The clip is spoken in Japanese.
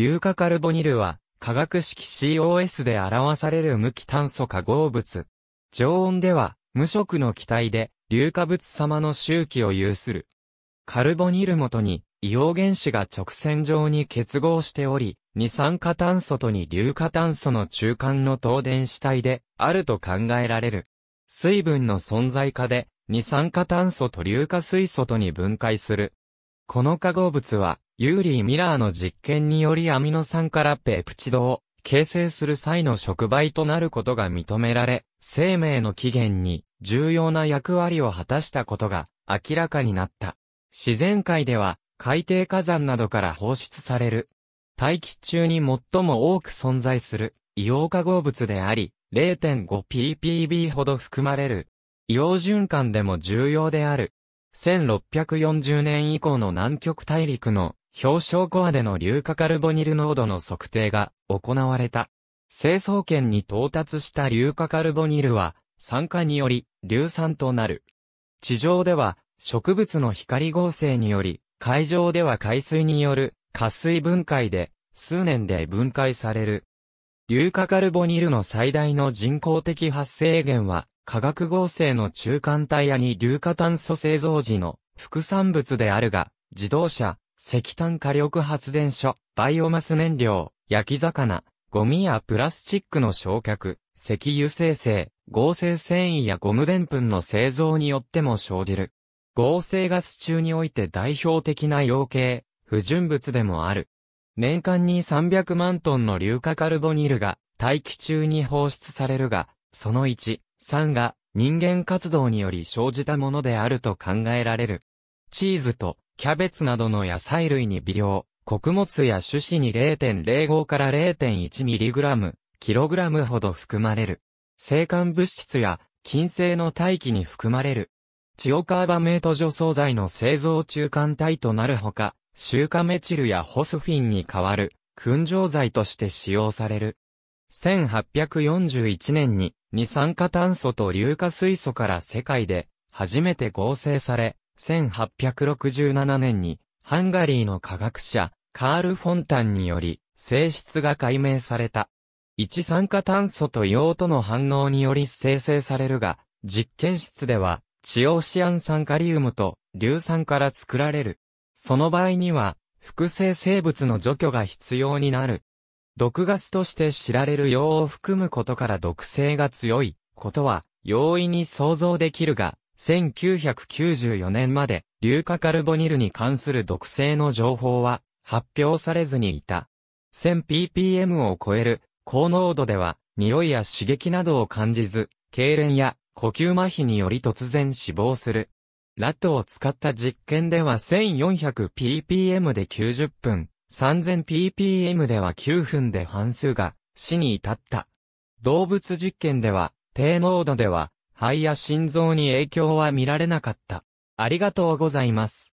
硫化カルボニルは、化学式 COS で表される無機炭素化合物。常温では、無色の気体で、硫化物様の周期を有する。カルボニル元に、硫黄原子が直線上に結合しており、二酸化炭素と二硫化炭素の中間の等電子体で、あると考えられる。水分の存在化で、二酸化炭素と硫化水素とに分解する。この化合物は、ユーリー・ミラーの実験によりアミノ酸からペプチドを形成する際の触媒となることが認められ、生命の起源に重要な役割を果たしたことが明らかになった。自然界では海底火山などから放出される。大気中に最も多く存在する硫黄化合物であり、0.5ppb ほど含まれる。硫黄循環でも重要である。1640年以降の南極大陸の氷床コアでの硫化カルボニル濃度の測定が行われた。成層圏に到達した硫化カルボニルは、酸化により硫酸となる。地上では、植物の光合成により、海上では海水による加水分解で、数年で分解される。硫化カルボニルの最大の人工的発生源は、化学合成の中間体やに硫化炭素製造時の副産物であるが、自動車、石炭火力発電所、バイオマス燃料、焼き魚、ゴミやプラスチックの焼却、石油生成、合成繊維やゴムでんぷんの製造によっても生じる。合成ガス中において代表的な要鶏、不純物でもある。年間に300万トンの硫化カルボニルが大気中に放出されるが、その1、3が人間活動により生じたものであると考えられる。チーズとキャベツなどの野菜類に微量、穀物や種子に0.05から 0.1mg、kg ほど含まれる。生還物質や金星の大気に含まれる。チオカーバメート除草剤の製造中間体となるほか、シカメチルやホスフィンに代わる、燻蒸剤として使用される。1841年に二酸化炭素と硫化水素から世界で初めて合成され、1867年に、ハンガリーの科学者、カール・フォンタンにより、性質が解明された。一酸化炭素と硫黄との反応により生成されるが、実験室では、チオシアン酸カリウムと硫酸から作られる。その場合には、複製生物の除去が必要になる。毒ガスとして知られる硫黄を含むことから毒性が強いことは容易に想像できるが、1994年まで、硫化カルボニルに関する毒性の情報は発表されずにいた。1000ppm を超える高濃度では、匂いや刺激などを感じず、痙攣や呼吸麻痺により突然死亡する。ラットを使った実験では 1400ppm で90分、3000ppm では9分で半数が死に至った。動物実験では、低濃度では肺や心臓に影響は見られなかった。ありがとうございます。